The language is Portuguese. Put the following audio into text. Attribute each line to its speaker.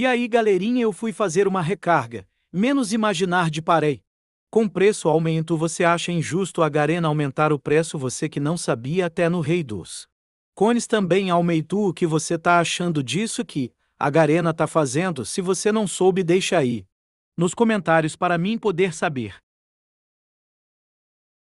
Speaker 1: E aí, galerinha, eu fui fazer uma recarga, menos imaginar de parei. Com preço aumento, você acha injusto a Garena aumentar o preço você que não sabia até no Rei dos. Cones também aumentou o que você tá achando disso que a Garena tá fazendo, se você não soube deixa aí. Nos comentários para mim poder saber.